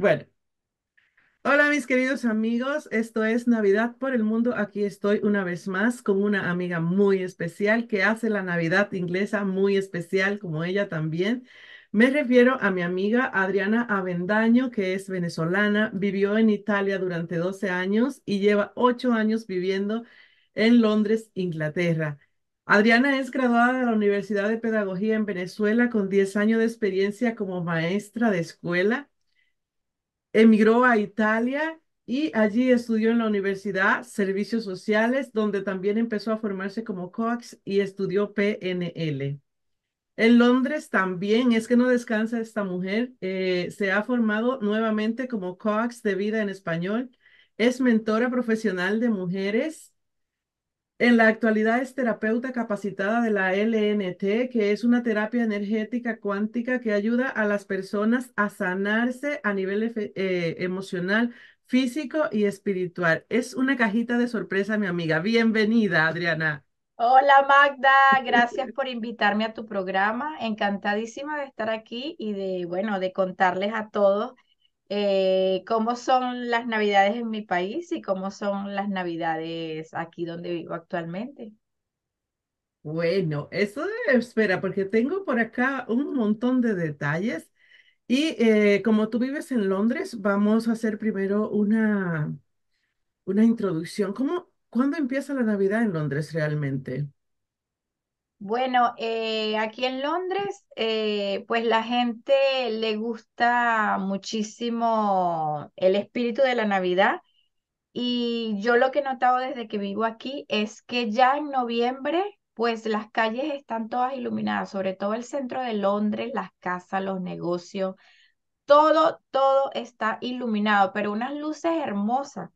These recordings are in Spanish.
Bueno. Hola mis queridos amigos, esto es Navidad por el Mundo. Aquí estoy una vez más con una amiga muy especial que hace la Navidad inglesa muy especial como ella también. Me refiero a mi amiga Adriana Avendaño, que es venezolana, vivió en Italia durante 12 años y lleva 8 años viviendo en Londres, Inglaterra. Adriana es graduada de la Universidad de Pedagogía en Venezuela con 10 años de experiencia como maestra de escuela emigró a Italia y allí estudió en la universidad Servicios Sociales, donde también empezó a formarse como coax y estudió PNL. En Londres también, es que no descansa esta mujer, eh, se ha formado nuevamente como coax de vida en español, es mentora profesional de mujeres en la actualidad es terapeuta capacitada de la LNT, que es una terapia energética cuántica que ayuda a las personas a sanarse a nivel eh, emocional, físico y espiritual. Es una cajita de sorpresa, mi amiga. Bienvenida, Adriana. Hola Magda, gracias por invitarme a tu programa. Encantadísima de estar aquí y de, bueno, de contarles a todos eh, cómo son las navidades en mi país y cómo son las navidades aquí donde vivo actualmente. Bueno, eso espera, porque tengo por acá un montón de detalles y eh, como tú vives en Londres, vamos a hacer primero una, una introducción. ¿Cómo, ¿Cuándo empieza la Navidad en Londres realmente? Bueno, eh, aquí en Londres, eh, pues la gente le gusta muchísimo el espíritu de la Navidad y yo lo que he notado desde que vivo aquí es que ya en noviembre, pues las calles están todas iluminadas, sobre todo el centro de Londres, las casas, los negocios, todo, todo está iluminado, pero unas luces hermosas.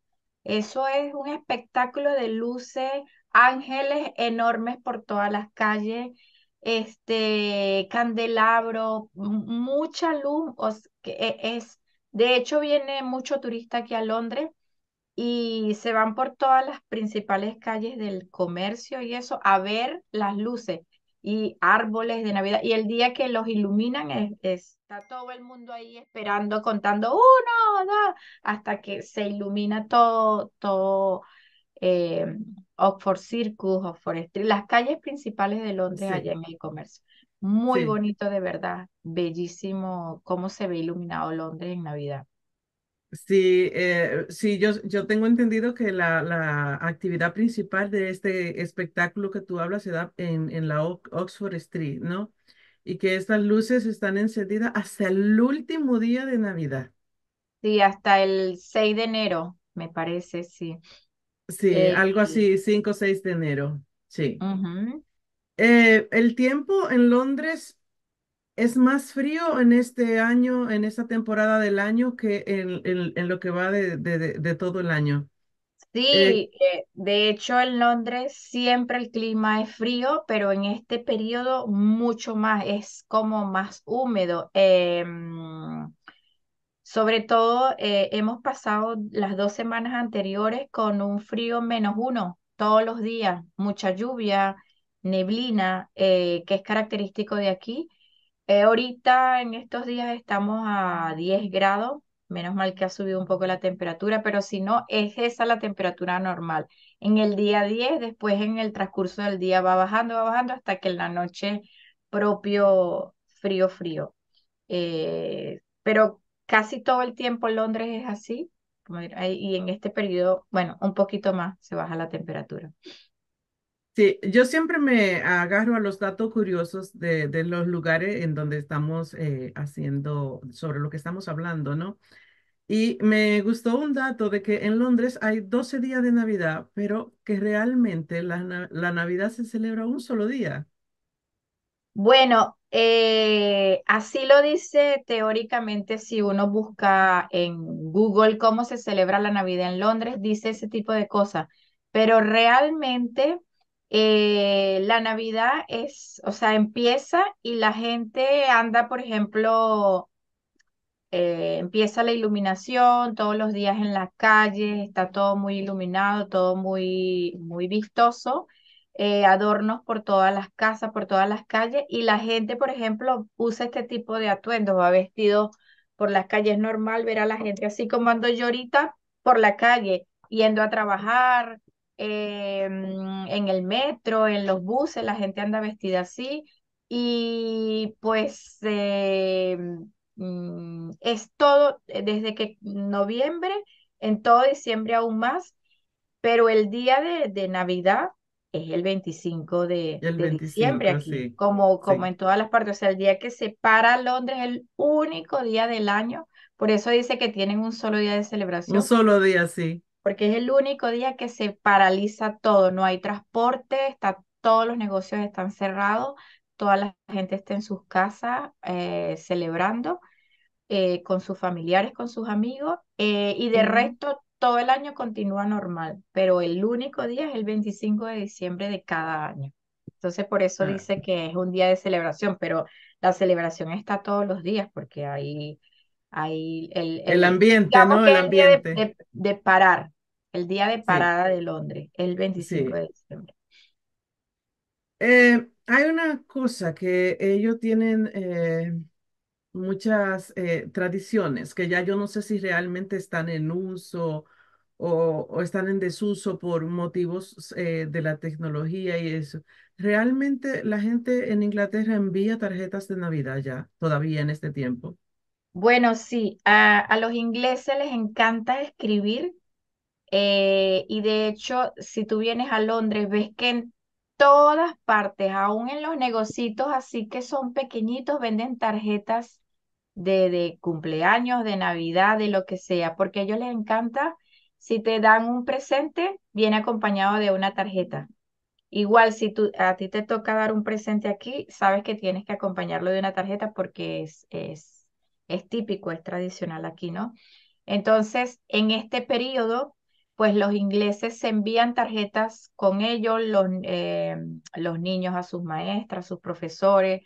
Eso es un espectáculo de luces ángeles enormes por todas las calles, este candelabro, mucha luz, e, es de hecho viene mucho turista aquí a Londres y se van por todas las principales calles del comercio y eso a ver las luces y árboles de Navidad. Y el día que los iluminan está todo el mundo ahí esperando, contando uno, dos, hasta que se ilumina todo, todo em, Oxford Circus, Oxford Street, las calles principales de Londres allá en el comercio. Muy bonito de verdad, bellísimo cómo se ve iluminado Londres en Navidad. Sí, eh, sí yo, yo tengo entendido que la, la, actividad principal de este espectáculo que tú hablas se da en, en la Oxford Street, ¿no? Y que estas luces están encendidas hasta el último día de Navidad. Sí, hasta el 6 de enero, me parece, sí. Sí, algo este así, 5 o 6 de enero. Sí. Eh, el tiempo en Londres es más frío en este año, en esta temporada del año, que en, en, lo que va de, todo el año. Eh, sí, eh, de hecho en Londres siempre el clima es frío, pero en este periodo mucho más, es como más húmedo. Em, sobre todo, eh, hemos pasado las dos semanas anteriores con un frío menos uno todos los días, mucha lluvia, neblina, eh, que es característico de aquí. Eh, ahorita, en estos días, estamos a 10 grados, menos mal que ha subido un poco la temperatura, pero si no, es esa la temperatura normal. En el día 10, después en el transcurso del día va bajando, va bajando, hasta que en la noche propio frío, frío. pero casi todo el tiempo Londres es así, y en este periodo, bueno, un poquito más se baja la temperatura. Sí, yo siempre me agarro a los datos curiosos de, los lugares en donde estamos eh, haciendo, sobre lo que estamos hablando, ¿no? Y me gustó un dato de que en Londres hay 12 días de Navidad, pero que realmente la Navidad se celebra un solo día. Bueno, eh, así lo dice teóricamente si uno busca en Google cómo se celebra la Navidad en Londres, dice ese tipo de cosas, pero realmente eh, la Navidad es, o sea, empieza y la gente anda, por ejemplo, eh, empieza la iluminación todos los días en las calles, está todo muy iluminado, todo muy, muy vistoso. Eh, adornos por todas las casas, por todas las calles, y la gente, por ejemplo, usa este tipo de atuendos, va vestido por las calles, normal ver a la gente así como ando yo ahorita por la calle, yendo a trabajar, eh, en el metro, en los buses, la gente anda vestida así, y pues eh, mm, es todo, desde que noviembre, en todo diciembre aún más, pero el día de, de Navidad es el 25 de, diciembre aquí, como, como en todas las partes. O sea, el día que se para Londres es el único día del año. Por eso dice que tienen un solo día de celebración. Un solo día, sí. Porque es el único día que se paraliza todo. No hay transporte, está, todos los negocios están cerrados, toda la gente está en sus casas eh, celebrando. Eh, con sus familiares, con sus amigos, eh, y de resto todo el año continúa normal, pero el único día es el 25 de diciembre de cada año. Entonces, por eso dice que es un día de celebración, pero la celebración está todos los días porque hay, hay el, el, ambiente, ¿no? El, ambiente. de, parar, el día de parada de Londres, el 25 de diciembre. Eh, hay una cosa que ellos tienen, eh, muchas eh, tradiciones que ya yo no sé si realmente están en uso o, están en desuso por motivos eh, de la tecnología y eso. ¿Realmente la gente en Inglaterra envía tarjetas de Navidad ya, todavía en este tiempo? Bueno, sí, a, los ingleses les encanta escribir eh, y de hecho, si tú vienes a Londres, ves que en todas partes, aún en los negocitos así que son pequeñitos, venden tarjetas de, cumpleaños, de Navidad, de lo que sea, porque a ellos les encanta, si te dan un presente, viene acompañado de una tarjeta. Igual si tú, a ti te toca dar un presente aquí, sabes que tienes que acompañarlo de una tarjeta porque es, es, es típico, es tradicional aquí, ¿no? Entonces, en este periodo, pues los ingleses se envían tarjetas con ellos, los, eh, los niños a sus maestras, sus profesores,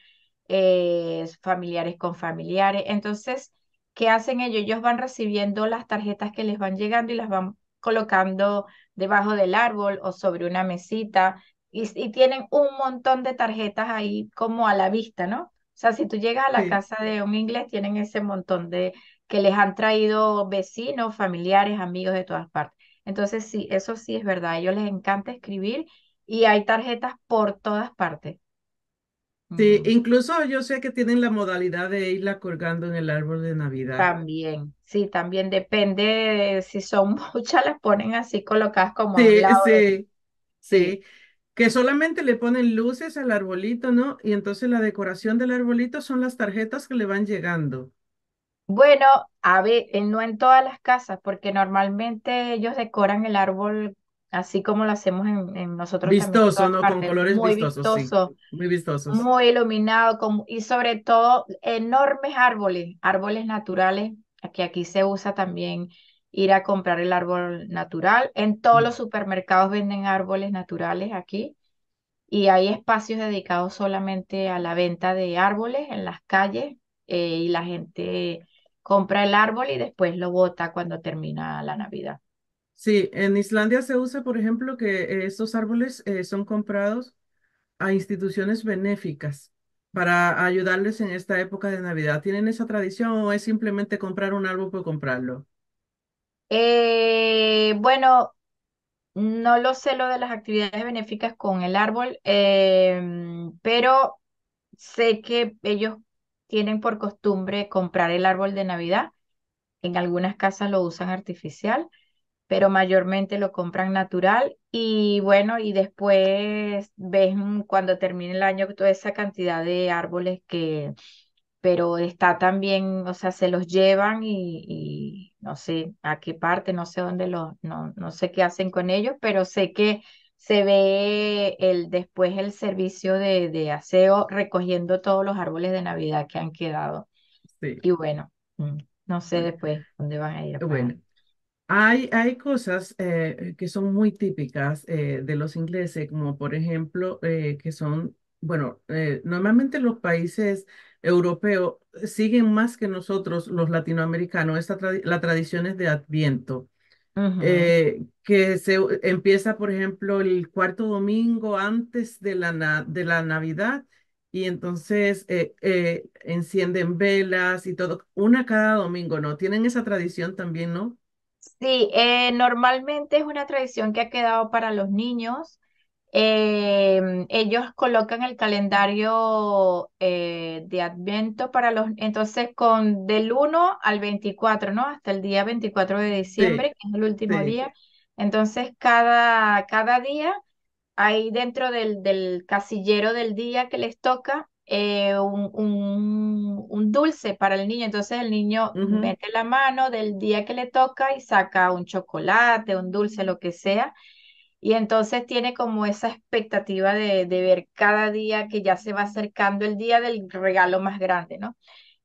familiares con familiares. Entonces, ¿qué hacen ellos? Ellos van recibiendo las tarjetas que les van llegando y las van colocando debajo del árbol o sobre una mesita y, tienen un montón de tarjetas ahí como a la vista, ¿no? O sea, si tú llegas a la casa de un inglés, tienen ese montón de que les han traído vecinos, familiares, amigos de todas partes. Entonces, sí, eso sí es verdad. A ellos les encanta escribir y hay tarjetas por todas partes. Sí, mm. incluso yo sé que tienen la modalidad de irla colgando en el árbol de Navidad. También, sí, también depende si son muchas, las ponen así colocadas como sí, sí, sí, que solamente le ponen luces al arbolito, ¿no? Y entonces la decoración del arbolito son las tarjetas que le van llegando. Bueno, a ver, eh, no en todas las casas, porque normalmente ellos decoran el árbol así como lo hacemos en, nosotros. Vistoso, ¿no? Con colores vistosos. Muy vistosos. Muy iluminado y sobre todo enormes árboles, árboles naturales, que aquí se usa también ir a comprar el árbol natural. En todos mm. los supermercados venden árboles naturales aquí y hay espacios dedicados solamente a la venta de árboles en las calles eh, y la gente compra el árbol y después lo bota cuando termina la Navidad. Sí, en Islandia se usa, por ejemplo, que estos árboles eh, son comprados a instituciones benéficas para ayudarles en esta época de Navidad. ¿Tienen esa tradición o es simplemente comprar un árbol por comprarlo? Eh, bueno, no lo sé lo de las actividades benéficas con el árbol, em, pero sé que ellos tienen por costumbre comprar el árbol de Navidad. En algunas casas lo usan artificial pero mayormente lo compran natural y bueno, y después ves mm, cuando termine el año toda esa cantidad de árboles que, pero está también, o sea, se los llevan y, no sé a qué parte, no sé dónde los, no, no sé qué hacen con ellos, pero sé que se ve el, después el servicio de, aseo recogiendo todos los árboles de Navidad que han quedado. Y bueno, mm, no sé después dónde van a ir. A bueno, hay, cosas eh, que son muy típicas eh, de los ingleses, como por ejemplo, eh, que son, bueno, normalmente los países europeos siguen más que nosotros los latinoamericanos La tradición es de Adviento. que se empieza, por ejemplo, el cuarto domingo antes de la, de la Navidad y entonces encienden velas y todo, una cada domingo, ¿no? Tienen esa tradición también, ¿no? Sí, eh, normalmente es una tradición que ha quedado para los niños. Em, ellos colocan el calendario eh, de advento, para los, entonces con del 1 al 24, ¿no? Hasta el día 24 de diciembre, que es el último día. Entonces cada, cada día, ahí dentro del, del casillero del día que les toca, eh, un, dulce para el niño. Entonces el niño mete la mano del día que le toca y saca un chocolate, un dulce, lo que sea. Y entonces tiene como esa expectativa de, ver cada día que ya se va acercando el día del regalo más grande, ¿no?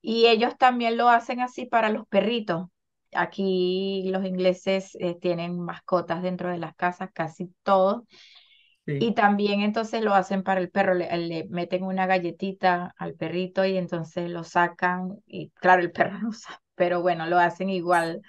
Y ellos también lo hacen así para los perritos. Aquí los ingleses eh, tienen mascotas dentro de las casas, casi todos. Y también entonces lo hacen para el perro, le, meten una galletita al perrito y entonces lo sacan y claro, el perro no sabe, pero bueno, lo hacen igual,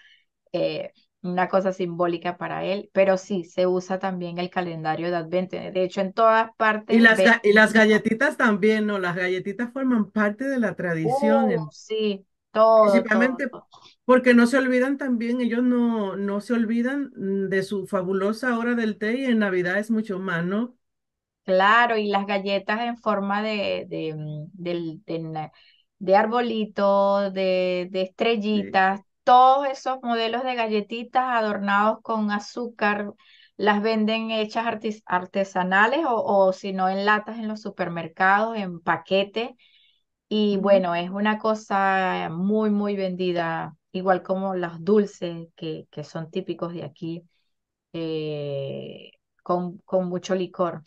eh, una cosa simbólica para él, pero sí, se usa también el calendario de Advento, de hecho en todas partes. Y las, galletitas también, ¿no? Las galletitas forman parte de la tradición. Uh, sí, todo. Principalmente todo. Porque no se olvidan también, ellos no, no se olvidan mm, de su fabulosa hora del té y en Navidad es mucho más, ¿no? Claro, y las galletas en forma de, de, mm, de, arbolito, de, estrellitas, todos esos modelos de galletitas adornados con azúcar, las venden hechas artesanales o, o si no en latas en los supermercados, en paquetes. Y bueno, es una cosa muy, muy vendida igual como los dulces que, que son típicos de aquí, eh, con, con mucho licor.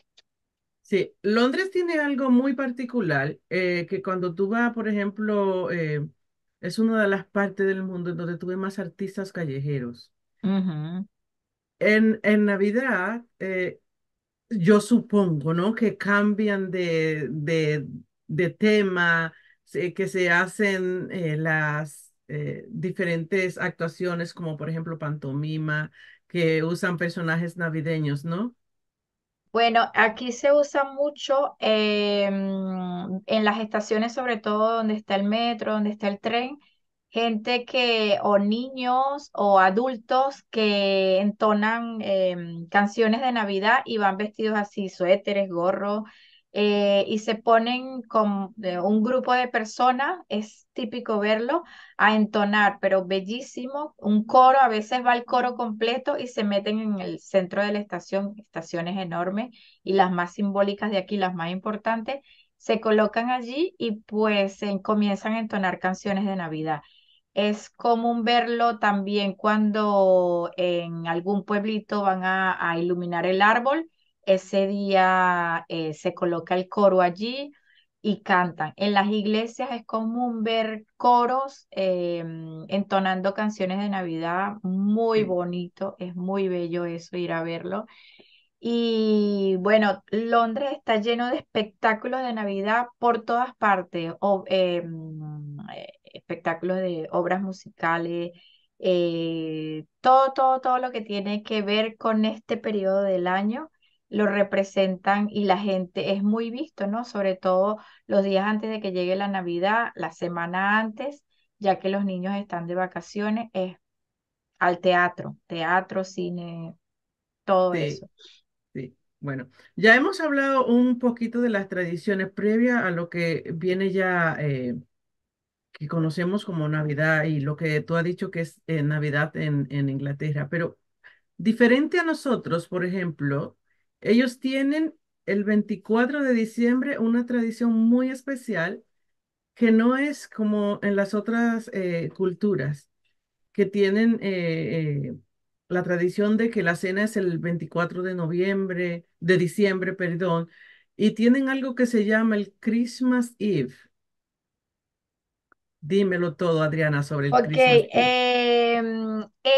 Sí, Londres tiene algo muy particular, eh, que cuando tú vas, por ejemplo, eh, es una de las partes del mundo en donde tuve más artistas callejeros. en, en, Navidad, yo supongo, ¿no? Que cambian de, de, de tema, que se hacen las eh, diferentes actuaciones, como por ejemplo pantomima, que usan personajes navideños, ¿no? Bueno, aquí se usa mucho em, en las estaciones, sobre todo donde está el metro, donde está el tren, gente que, o niños o adultos que entonan em, canciones de Navidad y van vestidos así, suéteres, gorros, eh, y se ponen con eh, un grupo de personas, es típico verlo, a entonar, pero bellísimo, un coro, a veces va el coro completo y se meten en el centro de la estación, estaciones enormes y las más simbólicas de aquí, las más importantes, se colocan allí y pues comienzan a entonar canciones de Navidad. Es común verlo también cuando en algún pueblito van a iluminar el árbol ese día eh, se coloca el coro allí y cantan. En las iglesias es común ver coros eh, entonando canciones de Navidad, muy bonito, es muy bello eso, ir a verlo. Y bueno, Londres está lleno de espectáculos de Navidad por todas partes, eh, mm, espectáculos de obras musicales, todo, todo, todo lo que tiene que ver con este periodo del año lo representan y la gente es muy visto, ¿no? Sobre todo los días antes de que llegue la Navidad, la semana antes, ya que los niños están de vacaciones, es al teatro, teatro, cine, todo eso. Sí, bueno, ya hemos hablado un poquito de las tradiciones previas a lo que viene ya, eh, que conocemos como Navidad y lo que tú has dicho que es eh, Navidad en Inglaterra, pero diferente a nosotros, por ejemplo, ellos tienen el 24 de diciembre una tradición muy especial que no es como en las otras eh, culturas que tienen eh, eh, la tradición de que la cena es el 24 de noviembre, de diciembre, perdón, y tienen algo que se llama el Christmas Eve. Dímelo todo, Adriana, sobre el Christmas Eve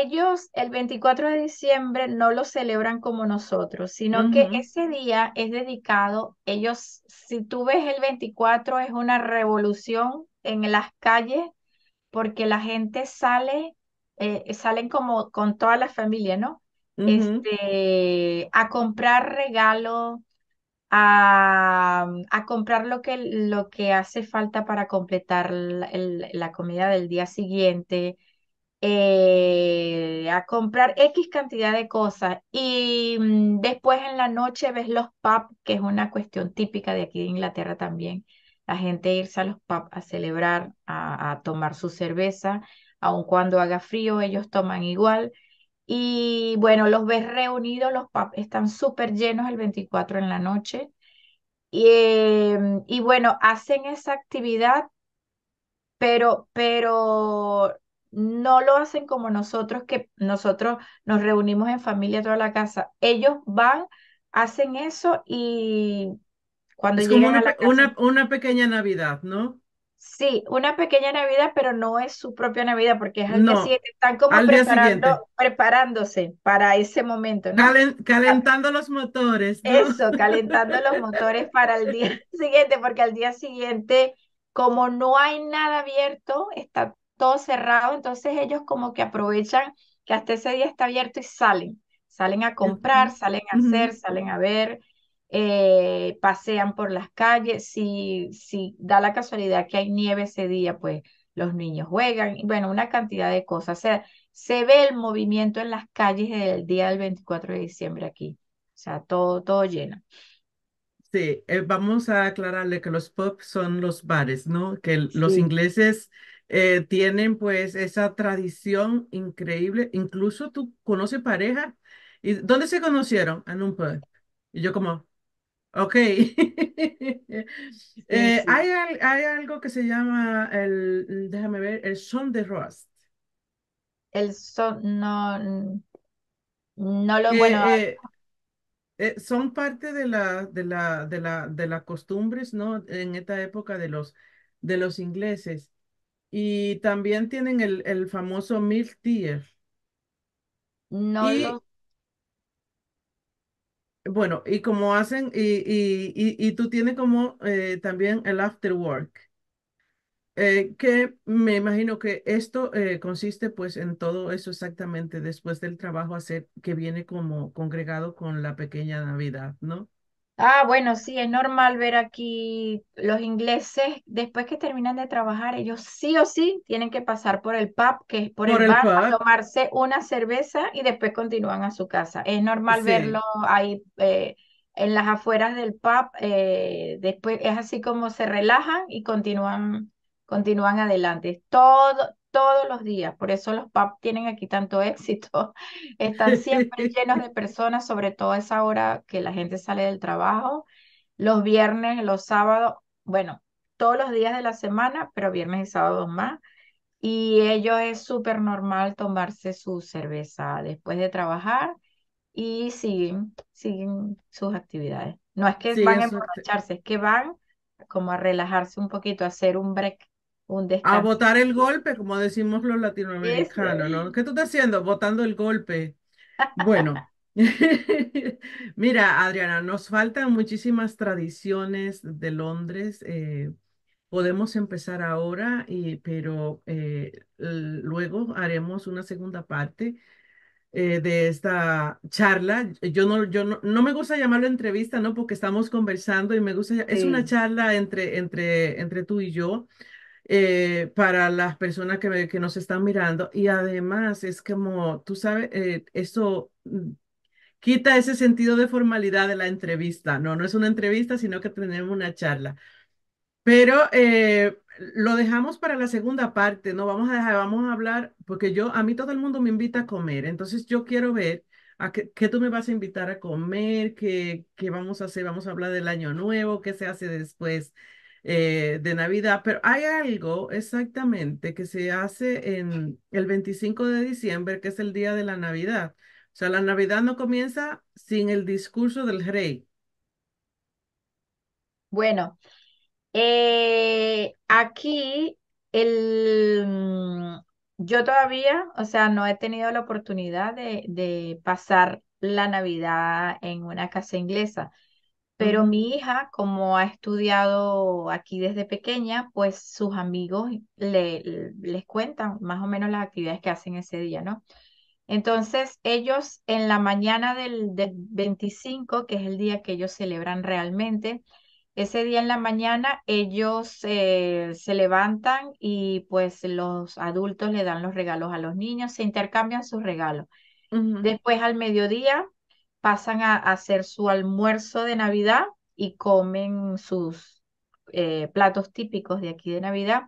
ellos el 24 de diciembre no lo celebran como nosotros, sino que ese día es dedicado, ellos, si tú ves el 24, es una revolución en las calles porque la gente sale, eh, salen como con toda la familia, ¿no? este, a comprar regalo a, comprar lo que, lo que hace falta para completar la comida del día siguiente eh, a comprar X cantidad de cosas y mm, después en la noche ves los pubs, que es una cuestión típica de aquí de Inglaterra también, la gente irse a los pubs a celebrar, a, tomar su cerveza, aun cuando haga frío ellos toman igual. Y bueno, los ves reunidos, los pubs están súper llenos el 24 en la noche. Y, em, y, bueno, hacen esa actividad, pero, pero no lo hacen como nosotros, que nosotros nos reunimos en familia toda la casa. Ellos van, hacen eso y cuando es llegan una, una, pequeña Navidad, ¿no? Sí, una pequeña Navidad, pero no es su propia Navidad, porque es el día siguiente, están como preparando, preparándose para ese momento, calentando los motores. Eso, calentando los motores para el día siguiente, porque al día siguiente como no hay nada abierto, está todo cerrado, entonces ellos como que aprovechan que hasta ese día está abierto y salen, salen a comprar, salen a hacer, salen a ver, eh, pasean por las calles, si, si da la casualidad que hay nieve ese día, pues los niños juegan, y bueno, una cantidad de cosas, o sea, se ve el movimiento en las calles del día del 24 de diciembre aquí, o sea, todo, todo lleno. Sí, eh, vamos a aclararle que los pubs son los bares, ¿no? Que los ingleses eh, tienen pues esa tradición increíble. Incluso tú conoces pareja. ¿Y dónde se conocieron? En un pueblo Y yo como, ok. Eh, hay, hay, algo que se llama el, déjame ver, el son de Rust El son, no, no lo bueno. Ah, eh, eh, son parte de la, de la, de la, de las costumbres, ¿no? En esta época de los, de los ingleses. Y también tienen el, famoso milk tier. No bueno, y como hacen, y, y, y, tú tienes como eh, también el after work, eh, que me imagino que esto eh, consiste pues en todo eso exactamente después del trabajo hacer, que viene como congregado con la pequeña Navidad, ¿no? Ah, bueno, sí, es normal ver aquí los ingleses, después que terminan de trabajar, ellos sí o sí tienen que pasar por el pub, que es por, el bar, tomarse una cerveza y después continúan a su casa. Es normal verlo ahí eh, en las afueras del pub, eh, después es así como se relajan y continúan, continúan adelante. Todo, todos los días. Por eso los pubs tienen aquí tanto éxito. Están siempre llenos de personas, sobre todo a esa hora que la gente sale del trabajo. Los viernes, los sábados, bueno, todos los días de la semana, pero viernes y sábados más. Y ellos es súper normal tomarse su cerveza después de trabajar y siguen, siguen sus actividades. No es que van a emborracharse, es que van como a relajarse un poquito, a hacer un break a votar el golpe, como decimos los latinoamericanos, ¿no? ¿Qué tú estás haciendo? Votando el golpe. Bueno. Mira, Adriana, nos faltan muchísimas tradiciones de Londres. Eh, podemos empezar ahora, y, pero eh, luego haremos una segunda parte eh, de esta charla. Yo no, yo no, me gusta llamarlo entrevista, ¿no? Porque estamos conversando y me gusta, es una charla entre, entre, entre tú y yo, eh, para las personas que, que nos están mirando. Y además es como, tú sabes, eh, eso mm, quita ese sentido de formalidad de la entrevista. No, no es una entrevista, sino que tenemos una charla. Pero eh, lo dejamos para la segunda parte, no vamos a dejar, vamos a hablar, porque yo, a mí todo el mundo me invita a comer, entonces yo quiero ver a qué, qué tú me vas a invitar a comer, qué, qué vamos a hacer, vamos a hablar del año nuevo, qué se hace después eh, de Navidad, pero hay algo exactamente que se hace en el 25 de diciembre, que es el día de la Navidad. O sea, la Navidad no comienza sin el discurso del rey. Bueno, eh, aquí el, mm, yo todavía, o sea, no he tenido la oportunidad de pasar la Navidad en una casa inglesa. Pero mi hija, como ha estudiado aquí desde pequeña, pues sus amigos le, les cuentan más o menos las actividades que hacen ese día, ¿no? Entonces, ellos en la mañana del, 25, que es el día que ellos celebran realmente, ese día en la mañana ellos eh, se levantan y pues los adultos le dan los regalos a los niños, se intercambian sus regalos. Después al mediodía pasan a, hacer su almuerzo de Navidad y comen sus eh, platos típicos de aquí de Navidad.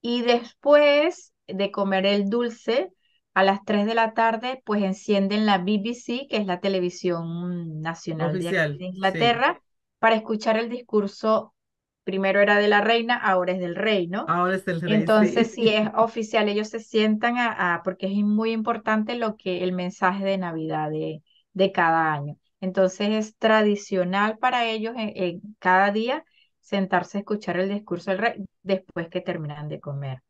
Y después de comer el dulce, a las 3 de la tarde, pues encienden la BBC, que es la televisión nacional de Inglaterra, para escuchar el discurso primero era de la reina, ahora es del rey, ¿no? Ahora es del rey. Entonces, si es oficial, ellos se sientan a, a, porque es muy importante lo que el mensaje de Navidad de, de cada año. Entonces es tradicional para ellos en, cada día sentarse a escuchar el discurso del rey después que terminan de comer.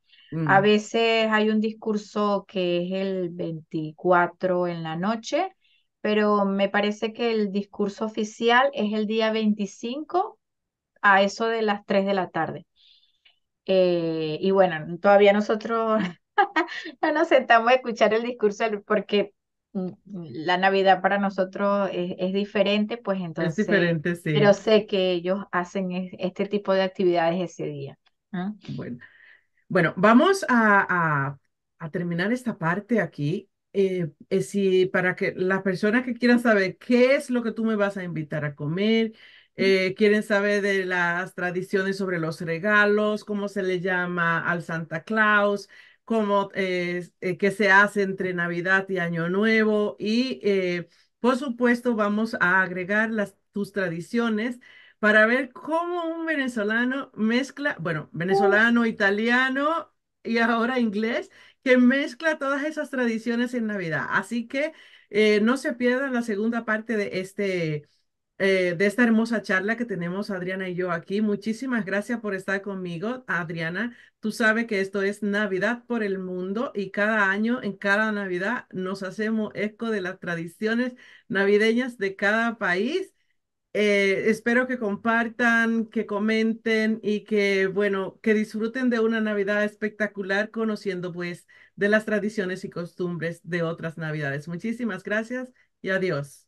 A mm. veces hay un discurso que es el 24 en la noche, pero me parece que el discurso oficial es el día 25 a eso de las 3 de la tarde. Eh, y bueno, todavía nosotros no nos sentamos a escuchar el discurso porque Mm, mm, la Navidad para nosotros es, diferente, pues entonces... Es diferente, sí. Pero sé que ellos hacen este tipo de actividades ese día. ¿ah? Bueno. bueno, vamos a, terminar esta parte aquí. Eh, eh, si para que las personas que quieran saber qué es lo que tú me vas a invitar a comer, mm. eh, quieren saber de las tradiciones sobre los regalos, cómo se le llama al Santa Claus, como eh, eh, que se hace entre Navidad y Año Nuevo y eh, por supuesto vamos a agregar las, tus tradiciones para ver cómo un venezolano mezcla, bueno, venezolano, italiano y ahora inglés, que mezcla todas esas tradiciones en Navidad. Así que no se pierdan la segunda parte de este eh, de esta hermosa charla que tenemos Adriana y yo aquí. Muchísimas gracias por estar conmigo, Adriana. Tú sabes que esto es Navidad por el mundo y cada año, en cada Navidad, nos hacemos eco de las tradiciones navideñas de cada país. Eh, espero que compartan, que comenten y que, bueno, que disfruten de una Navidad espectacular conociendo pues de las tradiciones y costumbres de otras Navidades. Muchísimas gracias y adiós.